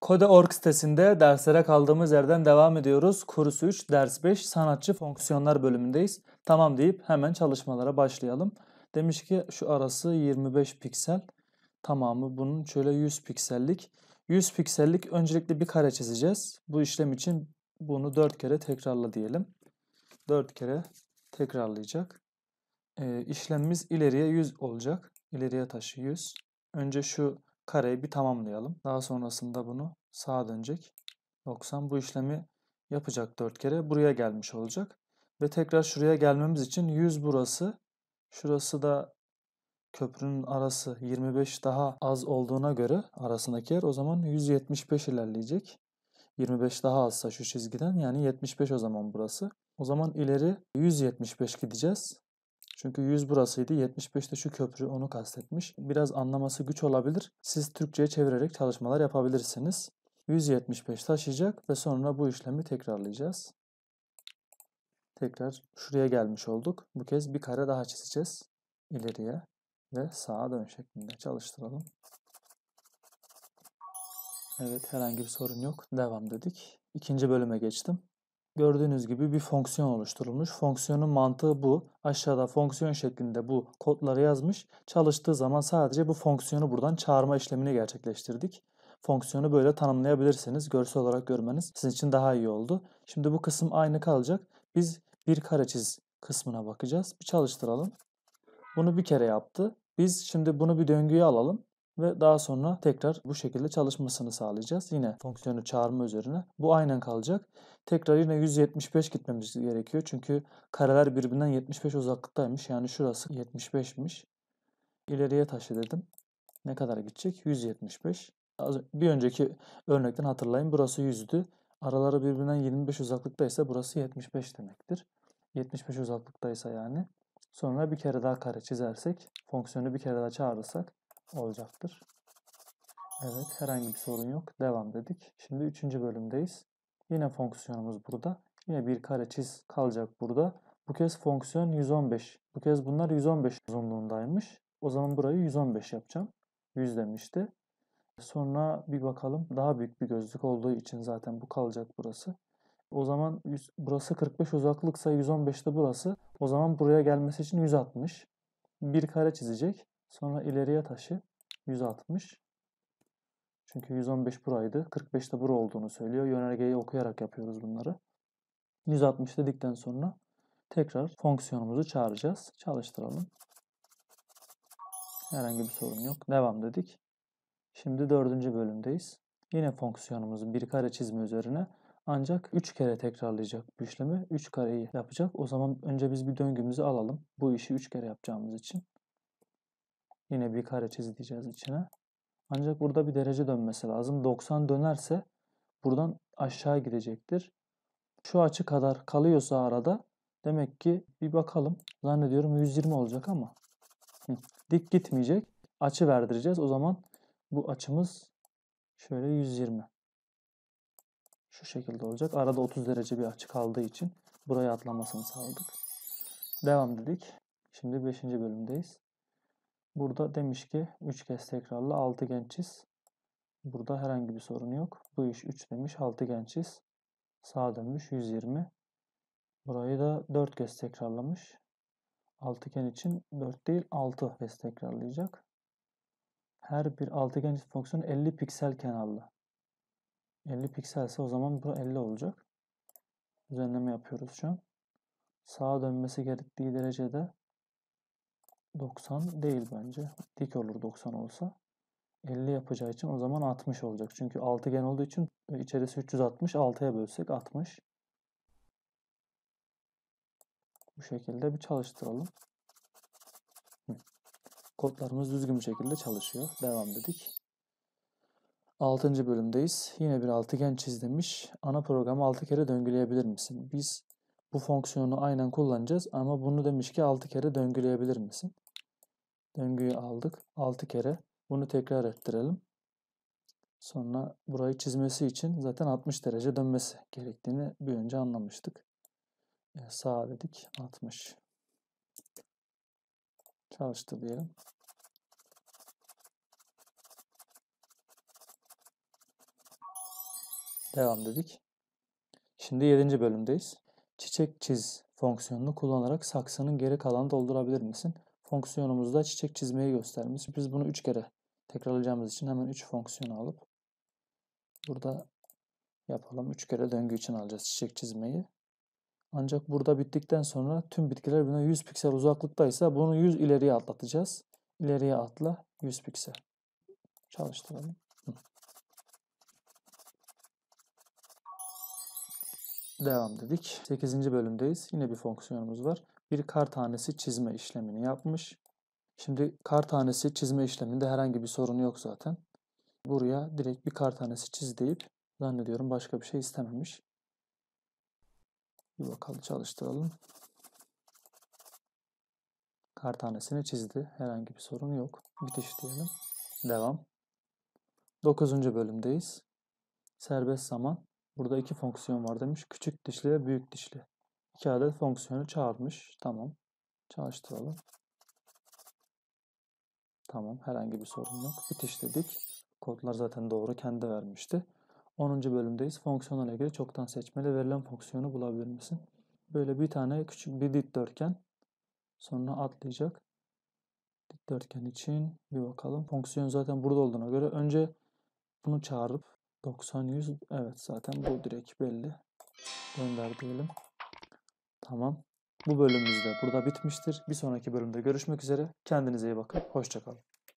Kode.org sitesinde derslere kaldığımız yerden devam ediyoruz. Kursu 3, ders 5, sanatçı fonksiyonlar bölümündeyiz. Tamam deyip hemen çalışmalara başlayalım. Demiş ki şu arası 25 piksel. Tamamı bunun şöyle 100 piksellik. 100 piksellik öncelikle bir kare çizeceğiz. Bu işlem için bunu 4 kere tekrarla diyelim. 4 kere tekrarlayacak. Ee, işlemimiz ileriye 100 olacak. İleriye taşı 100. Önce şu kareyi bir tamamlayalım. Daha sonrasında bunu sağa dönecek. 90 bu işlemi yapacak 4 kere. Buraya gelmiş olacak. Ve tekrar şuraya gelmemiz için 100 burası. Şurası da köprünün arası 25 daha az olduğuna göre arasındaki yer o zaman 175 ilerleyecek. 25 daha azsa şu çizgiden yani 75 o zaman burası. O zaman ileri 175 gideceğiz. Çünkü 100 burasıydı. 75'te şu köprü onu kastetmiş. Biraz anlaması güç olabilir. Siz Türkçe'ye çevirerek çalışmalar yapabilirsiniz. 175 taşıyacak ve sonra bu işlemi tekrarlayacağız. Tekrar şuraya gelmiş olduk. Bu kez bir kare daha çizeceğiz. İleriye ve sağa dön şeklinde çalıştıralım. Evet herhangi bir sorun yok. Devam dedik. İkinci bölüme geçtim. Gördüğünüz gibi bir fonksiyon oluşturulmuş. Fonksiyonun mantığı bu. Aşağıda fonksiyon şeklinde bu kodları yazmış. Çalıştığı zaman sadece bu fonksiyonu buradan çağırma işlemini gerçekleştirdik. Fonksiyonu böyle tanımlayabilirsiniz. Görsel olarak görmeniz sizin için daha iyi oldu. Şimdi bu kısım aynı kalacak. Biz bir kare çiz kısmına bakacağız. Bir çalıştıralım. Bunu bir kere yaptı. Biz şimdi bunu bir döngüye alalım ve daha sonra tekrar bu şekilde çalışmasını sağlayacağız. Yine fonksiyonu çağırma üzerine. Bu aynen kalacak. Tekrar yine 175 gitmemiz gerekiyor. Çünkü kareler birbirinden 75 uzaklıktaymış. Yani şurası 75'miş. İleriye taşı dedim. Ne kadar gidecek? 175. Bir önceki örnekten hatırlayın. Burası 100'dü. Araları birbirinden 25 uzaklıktaysa burası 75 demektir. 75 uzaklıktaysa yani. Sonra bir kere daha kare çizersek, fonksiyonu bir kere daha çağırırsak olacaktır. Evet herhangi bir sorun yok. Devam dedik. Şimdi üçüncü bölümdeyiz. Yine fonksiyonumuz burada. Yine bir kare çiz kalacak burada. Bu kez fonksiyon 115. Bu kez bunlar 115 uzunluğundaymış. O zaman burayı 115 yapacağım. 100 demişti. Sonra bir bakalım daha büyük bir gözlük olduğu için zaten bu kalacak burası. O zaman 100, burası 45 uzaklıksa 115 de burası. O zaman buraya gelmesi için 160. Bir kare çizecek. Sonra ileriye taşı 160. Çünkü 115 buraydı. 45 de bura olduğunu söylüyor. Yönergeyi okuyarak yapıyoruz bunları. 160 dedikten sonra tekrar fonksiyonumuzu çağıracağız. Çalıştıralım. Herhangi bir sorun yok. Devam dedik. Şimdi dördüncü bölümdeyiz. Yine fonksiyonumuz bir kare çizme üzerine ancak 3 kere tekrarlayacak bu işlemi. 3 kareyi yapacak. O zaman önce biz bir döngümüzü alalım. Bu işi 3 kere yapacağımız için. Yine bir kare çizeceğiz içine. Ancak burada bir derece dönmesi lazım. 90 dönerse buradan aşağı gidecektir. Şu açı kadar kalıyorsa arada demek ki bir bakalım. Zannediyorum 120 olacak ama Hı. dik gitmeyecek. Açı verdireceğiz. O zaman bu açımız şöyle 120. Şu şekilde olacak. Arada 30 derece bir açı kaldığı için buraya atlamasını sağladık. Devam dedik. Şimdi 5. bölümdeyiz. Burada demiş ki 3 kez tekrarla 6 gençiz. Burada herhangi bir sorun yok. Bu iş 3 demiş 6 gençiz. sağ dönmüş 120. Burayı da 4 kez tekrarlamış. Altıgen için 4 değil 6 kez tekrarlayacak. Her bir altıgen fonksiyonu 50 piksel kenarlı. 50 pikselse o zaman bu 50 olacak. Düzenleme yapıyoruz şu an. Sağa dönmesi gerektiği derecede 90 değil bence. Dik olur 90 olsa. 50 yapacağı için o zaman 60 olacak. Çünkü altıgen olduğu için içerisi 360 6'ya bölsek 60. Bu şekilde bir çalıştıralım. Kodlarımız düzgün bir şekilde çalışıyor. Devam dedik. 6. bölümdeyiz. Yine bir altıgen çiz demiş. Ana programı 6 kere döngüleyebilir misin? Biz bu fonksiyonu aynen kullanacağız ama bunu demiş ki 6 kere döngüleyebilir misin? Döngüyü aldık. 6 kere bunu tekrar ettirelim. Sonra burayı çizmesi için zaten 60 derece dönmesi gerektiğini bir önce anlamıştık. E, sağ dedik 60. Çalıştı diyelim. Devam dedik. Şimdi 7. bölümdeyiz çiçek çiz fonksiyonunu kullanarak saksının geri kalanı doldurabilir misin? Fonksiyonumuzda çiçek çizmeyi göstermiş. Biz bunu 3 kere tekrarlayacağımız için hemen 3 fonksiyonu alıp burada yapalım. 3 kere döngü için alacağız çiçek çizmeyi. Ancak burada bittikten sonra tüm bitkiler buna 100 piksel uzaklıktaysa bunu 100 ileriye atlatacağız. İleriye atla 100 piksel. Çalıştıralım. Hı. Devam dedik. 8. bölümdeyiz. Yine bir fonksiyonumuz var. Bir kar tanesi çizme işlemini yapmış. Şimdi kar tanesi çizme işleminde herhangi bir sorun yok zaten. Buraya direkt bir kar tanesi çiz deyip zannediyorum başka bir şey istememiş. Bir bakalım çalıştıralım. Kar tanesini çizdi. Herhangi bir sorun yok. Bitiş diyelim. Devam. 9. bölümdeyiz. Serbest zaman Burada iki fonksiyon var demiş. Küçük dişli ve büyük dişli. İki adet fonksiyonu çağırmış. Tamam. Çalıştıralım. Tamam. Herhangi bir sorun yok. Bitiş dedik. Kodlar zaten doğru. Kendi vermişti. 10. bölümdeyiz. Fonksiyonla ilgili çoktan seçmeli verilen fonksiyonu bulabilir misin? Böyle bir tane küçük bir dikdörtgen. Sonra atlayacak. Dikdörtgen için bir bakalım. Fonksiyon zaten burada olduğuna göre önce bunu çağırıp 90 100 evet zaten bu direkt belli. Gönder diyelim. Tamam. Bu bölümümüzde burada bitmiştir. Bir sonraki bölümde görüşmek üzere. Kendinize iyi bakın. Hoşçakalın.